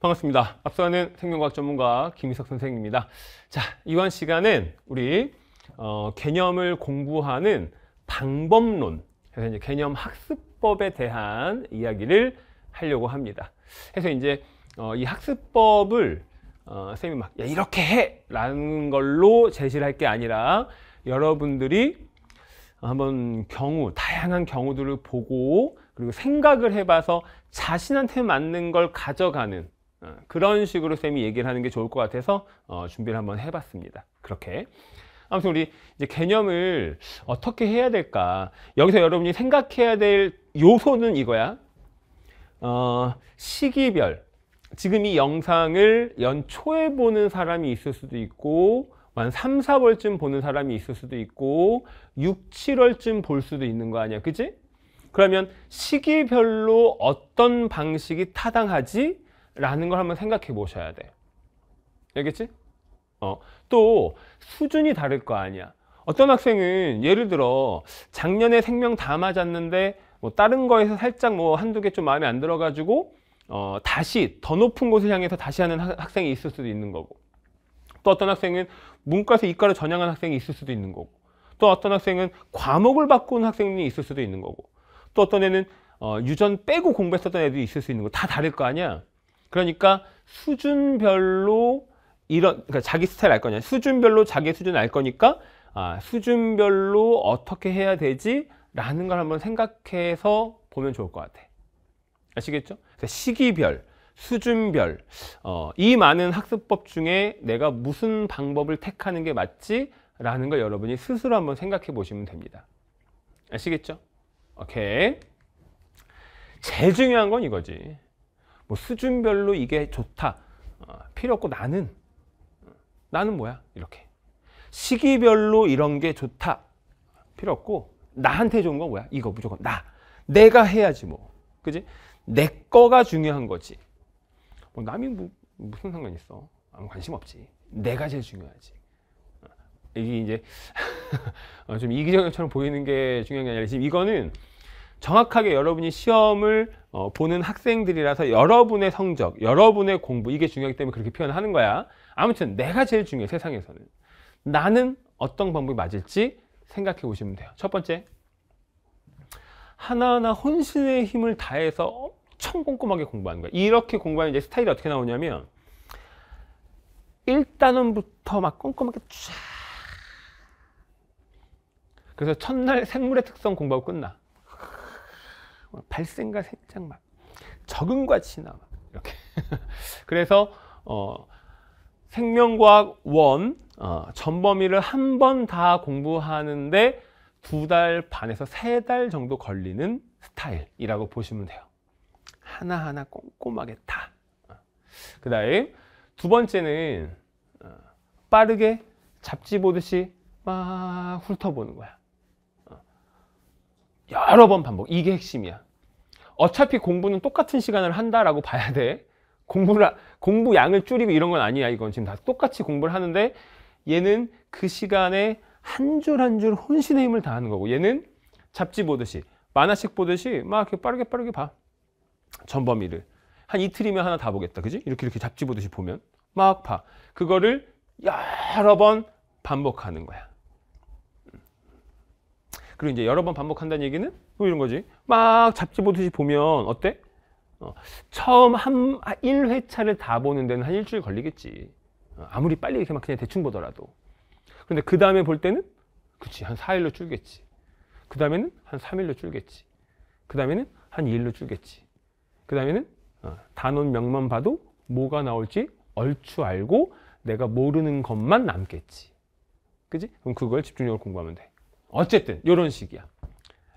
반갑습니다. 앞서는 생명과학 전문가 김희석 선생입니다. 자, 이번 시간은 우리 어, 개념을 공부하는 방법론, 그래서 이제 개념 학습법에 대한 이야기를 하려고 합니다. 그래서 이제 어, 이 학습법을 어, 님이막 야, 이렇게 해! 라는 걸로 제시를 할 게 아니라 여러분들이 한번 경우, 다양한 경우들을 보고 그리고 생각을 해봐서 자신한테 맞는 걸 가져가는 어, 그런 식으로 쌤이 얘기를 하는 게 좋을 것 같아서 어, 준비를 한번 해봤습니다. 그렇게. 아무튼 우리 이제 개념을 어떻게 해야 될까. 여기서 여러분이 생각해야 될 요소는 이거야. 어, 시기별. 지금 이 영상을 연초에 보는 사람이 있을 수도 있고, 한 3, 4월쯤 보는 사람이 있을 수도 있고, 6, 7월쯤 볼 수도 있는 거 아니야. 그치 그러면 시기별로 어떤 방식이 타당하지? 라는 걸 한번 생각해 보셔야 돼 알겠지? 어, 또 수준이 다를 거 아니야 어떤 학생은 예를 들어 작년에 생명 다 맞았는데 뭐 다른 거에서 살짝 뭐 한두 개 좀 마음에 안 들어 가지고 어, 다시 더 높은 곳을 향해서 다시 하는 학생이 있을 수도 있는 거고 또 어떤 학생은 문과에서 이과로 전향한 학생이 있을 수도 있는 거고 또 어떤 학생은 과목을 바꾼 학생이 있을 수도 있는 거고 또 어떤 애는 어, 유전 빼고 공부했었던 애들이 있을 수 있는 거 다 다를 거 아니야 그러니까 수준별로 이런 그러니까 자기 스타일 알 거냐 수준별로 자기 수준 알 거니까 아, 수준별로 어떻게 해야 되지 라는 걸 한번 생각해서 보면 좋을 것 같아 아시겠죠? 시기별 수준별 어, 이 많은 학습법 중에 내가 무슨 방법을 택하는 게 맞지? 라는 걸 여러분이 스스로 한번 생각해 보시면 됩니다 아시겠죠? 오케이 제일 중요한 건 이거지 뭐 수준별로 이게 좋다 어, 필요 없고 나는 나는 뭐야 이렇게 시기별로 이런 게 좋다 필요 없고 나한테 좋은 건 뭐야 이거 무조건 나 내가 해야지 뭐 그지 내 거가 중요한 거지 뭐 남이 뭐, 무슨 상관 있어 아무 관심 없지 내가 제일 중요하지 어, 이게 이제 어, 좀 이기적처럼 보이는 게 중요한 게 아니라 지금 이거는 정확하게 여러분이 시험을 어, 보는 학생들이라서 여러분의 성적, 여러분의 공부 이게 중요하기 때문에 그렇게 표현하는 거야. 아무튼 내가 제일 중요해 세상에서는. 나는 어떤 방법이 맞을지 생각해 보시면 돼요. 첫 번째, 하나하나 혼신의 힘을 다해서 엄청 꼼꼼하게 공부하는 거야. 이렇게 공부하는 이제 스타일이 어떻게 나오냐면 1단원부터 막 꼼꼼하게 쫙 그래서 첫날 생물의 특성 공부하고 끝나. 발생과 생장 막 적응과 진화막 이렇게 그래서 어, 생명과학 원 어, 전 범위를 한 번 다 공부하는데 두 달 반에서 세 달 정도 걸리는 스타일이라고 보시면 돼요. 하나하나 꼼꼼하게 다. 어. 그 다음 두 번째는 어, 빠르게 잡지 보듯이 막 훑어보는 거야. 여러 번 반복. 이게 핵심이야. 어차피 공부는 똑같은 시간을 한다라고 봐야 돼. 공부를, 공부 양을 줄이고 이런 건 아니야. 이건 지금 다 똑같이 공부를 하는데 얘는 그 시간에 한 줄 한 줄 혼신의 힘을 다하는 거고 얘는 잡지 보듯이, 만화책 보듯이 막 이렇게 빠르게 빠르게 봐. 전범위를. 한 이틀이면 하나 다 보겠다. 그지? 이렇게 이렇게 잡지 보듯이 보면 막 봐. 그거를 여러 번 반복하는 거야. 그리고 이제 여러 번 반복한다는 얘기는 뭐 이런 거지. 막 잡지 보듯이 보면 어때? 어, 처음 한 1회차를 아, 다 보는 데는 한 일주일 걸리겠지. 어, 아무리 빨리 이렇게 막 그냥 대충 보더라도. 근데그 다음에 볼 때는 그치 한 4일로 줄겠지. 그 다음에는 한 3일로 줄겠지. 그 다음에는 한 2일로 줄겠지. 그 다음에는 어, 단원명만 봐도 뭐가 나올지 얼추 알고 내가 모르는 것만 남겠지. 그지? 그럼 그걸 집중적으로 공부하면 돼. 어쨌든 이런 식이야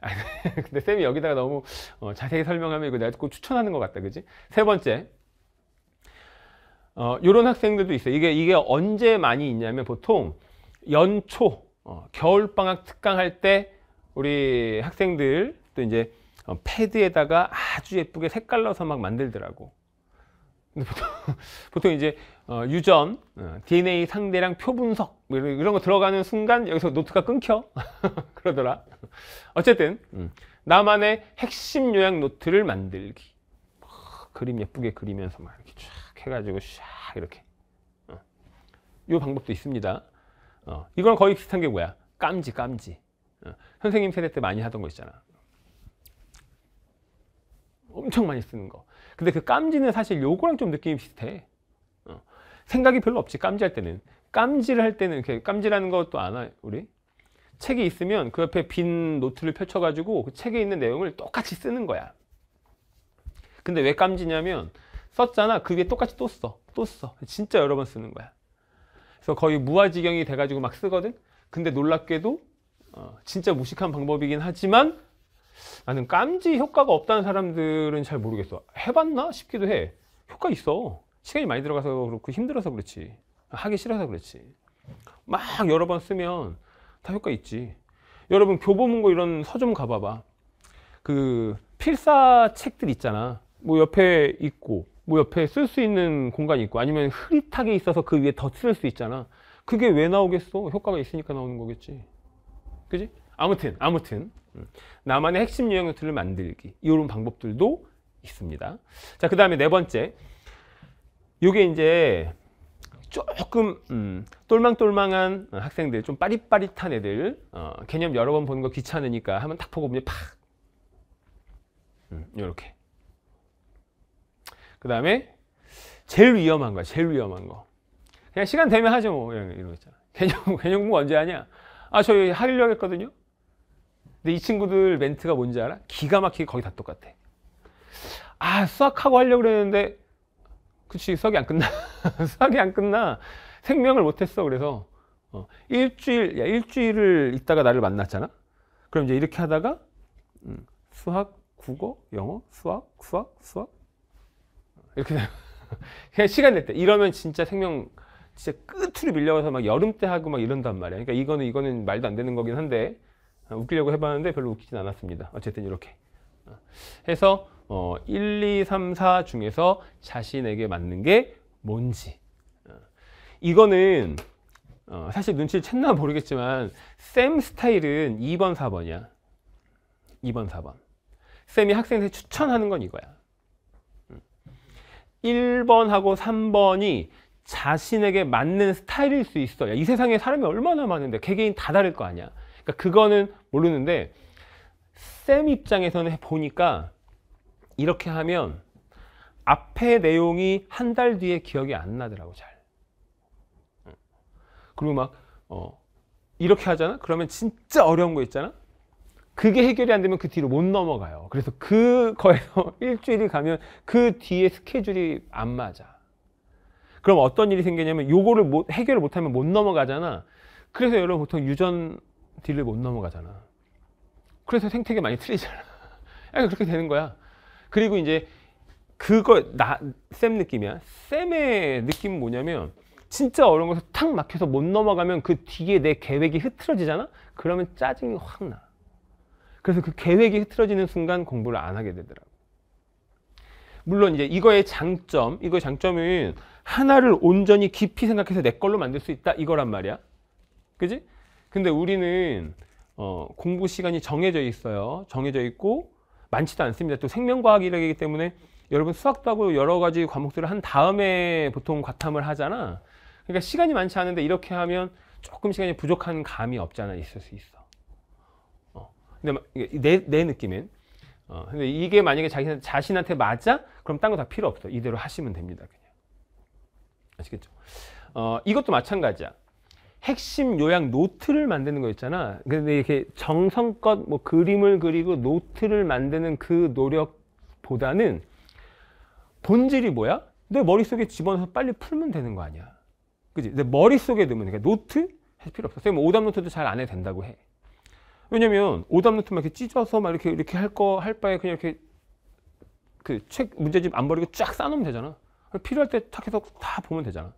아, 근데 쌤이 여기다가 너무 어, 자세히 설명하면 이거 내가 꼭 추천하는 것 같다 그지 세 번째 이런 어, 학생들도 있어 이게 이게 언제 많이 있냐면 보통 연초 어, 겨울방학 특강 할때 우리 학생들 또 이제 어, 패드에다가 아주 예쁘게 색깔 넣서막 만들더라고 보통, 보통, 이제 어, 유전, 어, DNA 상대량 표분석 뭐 이런 거 들어가는 순간 여기서 노트가 끊겨 그러더라 어쨌든 음. 나만의 핵심 요약 노트를 만들기 그림 예쁘게 그리면서 막 이렇게 쫙 해가지고 샥 이렇게 이 어. 방법도 있습니다 어, 이건 거의 비슷한 게 뭐야 깜지 깜지 어, 선생님 세대 때 많이 하던 거 있잖아 엄청 많이 쓰는 거 근데 그 깜지는 사실 요거랑 좀 느낌이 비슷해 생각이 별로 없지 깜지 할 때는 깜지를 할 때는 이렇게 깜지라는 것도 안 아나 우리? 책이 있으면 그 옆에 빈 노트를 펼쳐가지고 그 책에 있는 내용을 똑같이 쓰는 거야. 근데 왜 깜지냐면 썼잖아. 그게 똑같이 또 써. 또 써. 진짜 여러 번 쓰는 거야. 그래서 거의 무아지경이 돼가지고 막 쓰거든. 근데 놀랍게도 어, 진짜 무식한 방법이긴 하지만 나는 깜지 효과가 없다는 사람들은 잘 모르겠어. 해봤나 싶기도 해. 효과 있어. 시간이 많이 들어가서 그렇고 힘들어서 그렇지. 하기 싫어서 그렇지. 막 여러 번 쓰면 다 효과 있지. 여러분 교보문고 이런 서점 가봐봐. 그 필사 책들 있잖아. 뭐 옆에 있고, 뭐 옆에 쓸 수 있는 공간이 있고, 아니면 흐릿하게 있어서 그 위에 덧칠 수 있잖아. 그게 왜 나오겠어? 효과가 있으니까 나오는 거겠지. 그지? 아무튼, 아무튼. 음. 나만의 핵심 유형 노트를 만들기. 이런 방법들도 있습니다. 자, 그 다음에 네 번째. 요게 이제 조금 음, 똘망똘망한 학생들 좀 빠릿빠릿한 애들 어, 개념 여러 번 보는 거 귀찮으니까 한번 탁 보고 보면 팍 이렇게 음, 그 다음에 제일 위험한 거야 제일 위험한 거 그냥 시간 되면 하죠 뭐 이런, 이런 거 있잖아 개념, 개념 공부 언제 하냐 아저 하려고 했거든요 근데 이 친구들 멘트가 뭔지 알아? 기가 막히게 거의 다 똑같아 아 수학하고 하려고 그랬는데 그치 수학이 안 끝나 수학이 안 끝나 생명을 못했어 그래서 어, 일주일 야 일주일을 있다가 나를 만났잖아 그럼 이제 이렇게 하다가 음, 수학 국어 영어 수학 수학 수학 이렇게 그냥 시간 낼때 이러면 진짜 생명 진짜 끝으로 밀려가서 막 여름 때 하고 막 이런단 말이야 그러니까 이거는 이거는 말도 안 되는 거긴 한데 어, 웃기려고 해봤는데 별로 웃기진 않았습니다 어쨌든 이렇게 어, 해서 어, 1, 2, 3, 4 중에서 자신에게 맞는 게 뭔지 어, 이거는 어, 사실 눈치를 챘나 모르겠지만 쌤 스타일은 2번, 4번이야 2번, 4번 쌤이 학생한테 추천하는 건 이거야 1번하고 음. 3번이 자신에게 맞는 스타일일 수 있어 야, 이 세상에 사람이 얼마나 많은데 개개인 다 다를 거 아니야 그러니까 그거는 모르는데 쌤 입장에서는 보니까 이렇게 하면 앞에 내용이 한 달 뒤에 기억이 안 나더라고 잘 그리고 막 어, 이렇게 하잖아 그러면 진짜 어려운 거 있잖아 그게 해결이 안 되면 그 뒤로 못 넘어가요 그래서 그거에서 일주일이 가면 그 뒤에 스케줄이 안 맞아 그럼 어떤 일이 생기냐면 요거를 못, 해결을 못하면 못 넘어가잖아 그래서 여러분 보통 유전 딜을 못 넘어가잖아 그래서 생태계 많이 틀리잖아 그러니까 그렇게 되는 거야 그리고 이제 그걸 나, 쌤 느낌이야. 쌤의 느낌은 뭐냐면 진짜 어려운 것을 탁 막혀서 못 넘어가면 그 뒤에 내 계획이 흐트러지잖아? 그러면 짜증이 확 나. 그래서 그 계획이 흐트러지는 순간 공부를 안 하게 되더라고. 물론 이제 이거의 장점, 이거의 장점은 하나를 온전히 깊이 생각해서 내 걸로 만들 수 있다 이거란 말이야. 그지? 근데 우리는 어, 공부 시간이 정해져 있어요. 정해져 있고 많지도 않습니다. 또 생명과학이기 때문에 여러분 수학도 하고 여러 가지 과목들을 한 다음에 보통 과탐을 하잖아. 그러니까 시간이 많지 않은데 이렇게 하면 조금 시간이 부족한 감이 없잖아 있을 수 있어. 어. 근데 내, 내 느낌엔. 어. 근데 이게 만약에 자기, 자신한테 맞아? 그럼 딴 거 다 필요 없어. 이대로 하시면 됩니다. 그냥. 아시겠죠? 어, 이것도 마찬가지야. 핵심 요약 노트를 만드는 거 있잖아. 근데 이렇게 정성껏 뭐 그림을 그리고 노트를 만드는 그 노력보다는 본질이 뭐야? 내 머릿속에 집어넣어서 빨리 풀면 되는 거 아니야. 그지? 내 머릿속에 넣으면 그러니까 노트? 할 필요 없어. 선생님 뭐 오답 노트도 잘 안 해도 된다고 해. 왜냐면 오답 노트 막 이렇게 찢어서 막 이렇게 이렇게 할 거 할 바에 그냥 이렇게 그 책 문제집 안 버리고 쫙 싸놓으면 되잖아. 필요할 때 탁 해서 다 보면 되잖아.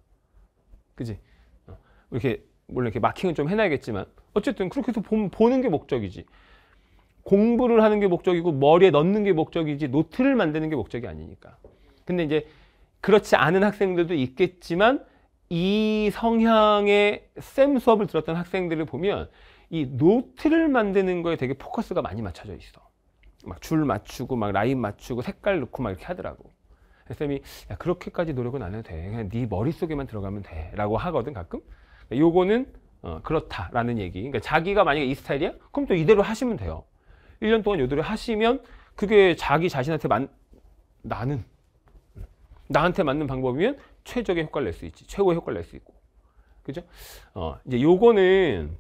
그지? 어. 이렇게 물론 이렇게 마킹은 좀 해놔야겠지만 어쨌든 그렇게 해서 보, 는게 목적이지 공부를 하는 게 목적이고 머리에 넣는 게 목적이지 노트를 만드는 게 목적이 아니니까 근데 이제 그렇지 않은 학생들도 있겠지만 이 성향의 쌤 수업을 들었던 학생들을 보면 이 노트를 만드는 거에 되게 포커스가 많이 맞춰져 있어 막 줄 맞추고 막 라인 맞추고 색깔 넣고 막 이렇게 하더라고 쌤이 야 그렇게까지 노력은 안 해도 돼 그냥 네 머릿속에만 들어가면 돼 라고 하거든 가끔 그러니까 요거는 어, 그렇다라는 얘기. 그러니까 자기가 만약에 이 스타일이야? 그럼 또 이대로 하시면 돼요. 1년 동안 요대로 하시면 그게 자기 자신한테 맞 나는 나한테 맞는 방법이면 최적의 효과를 낼 수 있지. 최고의 효과를 낼 수 있고. 그죠? 어, 이제 요거는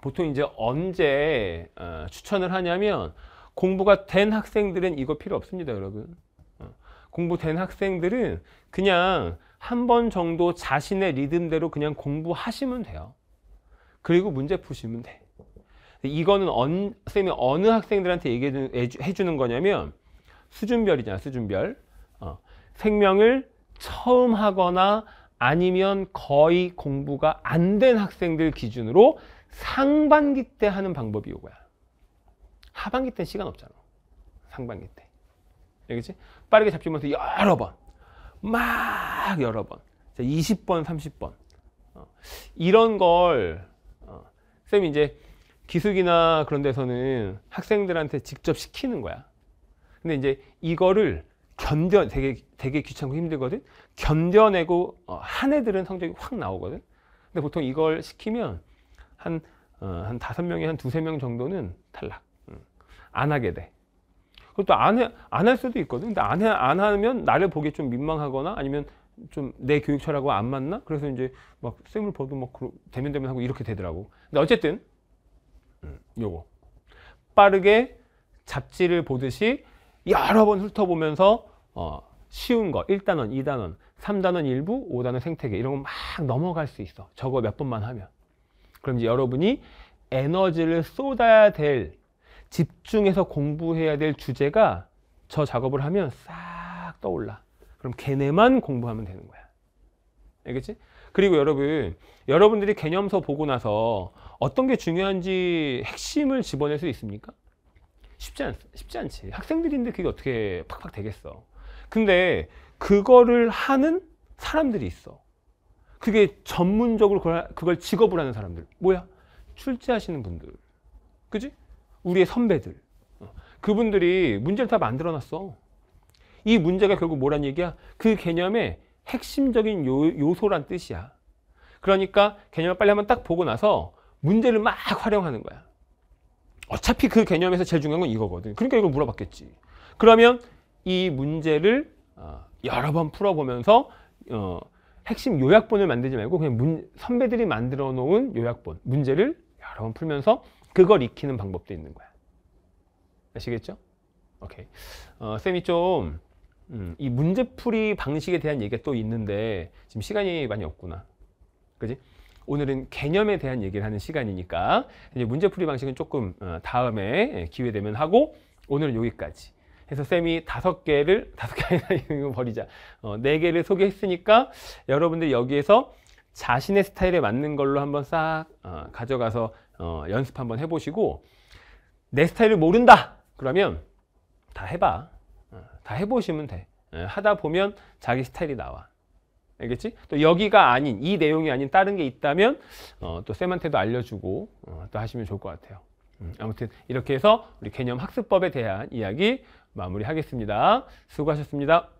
보통 이제 언제 어, 추천을 하냐면 공부가 된 학생들은 이거 필요 없습니다, 여러분. 공부된 학생들은 그냥 한 번 정도 자신의 리듬대로 그냥 공부하시면 돼요. 그리고 문제 푸시면 돼. 이거는 언, 쌤이 어느 학생들한테 얘기해 주는 거냐면 수준별이잖아 수준별 어. 생명을 처음 하거나 아니면 거의 공부가 안 된 학생들 기준으로 상반기 때 하는 방법이 이거야 하반기 때 시간 없잖아 상반기 때 알겠지? 빠르게 잡히면서 여러 번, 막 여러 번, 20번, 30번. 어, 이런 걸, 어, 쌤이 이제 기숙이나 그런 데서는 학생들한테 직접 시키는 거야. 근데 이제 이거를 견뎌, 되게, 되게 귀찮고 힘들거든? 견뎌내고, 어, 한 애들은 성적이 확 나오거든? 근데 보통 이걸 시키면 한, 어, 한 다섯 명에 한 두세 명 정도는 탈락. 응. 음, 안 하게 돼. 그것도 안안할 수도 있거든. 근데 안, 해, 안 하면 나를 보기 좀 민망하거나 아니면 좀 내 교육처라고 안 맞나? 그래서 이제 막 쌤을 봐도 막 대면대면 하고 이렇게 되더라고. 근데 어쨌든 음, 요거 빠르게 잡지를 보듯이 여러 번 훑어보면서 어, 쉬운 거 1단원, 2단원, 3단원 일부, 5단원 생태계 이런 거 막 넘어갈 수 있어. 저거 몇 번만 하면. 그럼 이제 여러분이 에너지를 쏟아야 될 집중해서 공부해야 될 주제가 저 작업을 하면 싹 떠올라. 그럼 걔네만 공부하면 되는 거야. 알겠지? 그리고 여러분, 여러분들이 개념서 보고 나서 어떤 게 중요한지 핵심을 집어낼 수 있습니까? 쉽지, 않, 쉽지 않지. 학생들인데 그게 어떻게 팍팍 되겠어. 근데 그거를 하는 사람들이 있어. 그게 전문적으로 그걸, 직업을 하는 사람들. 뭐야? 출제하시는 분들. 그지? 우리의 선배들 어, 그분들이 문제를 다 만들어 놨어 이 문제가 결국 뭐란 얘기야 그 개념의 핵심적인 요, 소란 뜻이야 그러니까 개념을 빨리 한번 딱 보고 나서 문제를 막 활용하는 거야 어차피 그 개념에서 제일 중요한 건 이거거든 그러니까 이걸 물어봤겠지 그러면 이 문제를 어, 여러 번 풀어보면서 어, 핵심 요약본을 만들지 말고 그냥 문, 선배들이 만들어 놓은 요약본 문제를 여러 번 풀면서 그걸 익히는 방법도 있는 거야. 아시겠죠? 오케이. 어, 쌤이 좀, 음, 이 문제풀이 방식에 대한 얘기가 또 있는데, 지금 시간이 많이 없구나. 그지? 오늘은 개념에 대한 얘기를 하는 시간이니까, 이제 문제풀이 방식은 조금 어, 다음에 기회 되면 하고, 오늘은 여기까지. 해서 쌤이 다섯 개를, 다섯 개 아니라 이거 버리자. 어, 네 개를 소개했으니까, 여러분들 여기에서 자신의 스타일에 맞는 걸로 한번 싹 어, 가져가서 어, 연습 한번 해보시고 내 스타일을 모른다 그러면 다 해봐 어, 다 해보시면 돼 예, 하다 보면 자기 스타일이 나와 알겠지? 또 여기가 아닌 이 내용이 아닌 다른 게 있다면 어, 또 쌤한테도 알려주고 어, 또 하시면 좋을 것 같아요 음, 아무튼 이렇게 해서 우리 개념 학습법에 대한 이야기 마무리하겠습니다 수고하셨습니다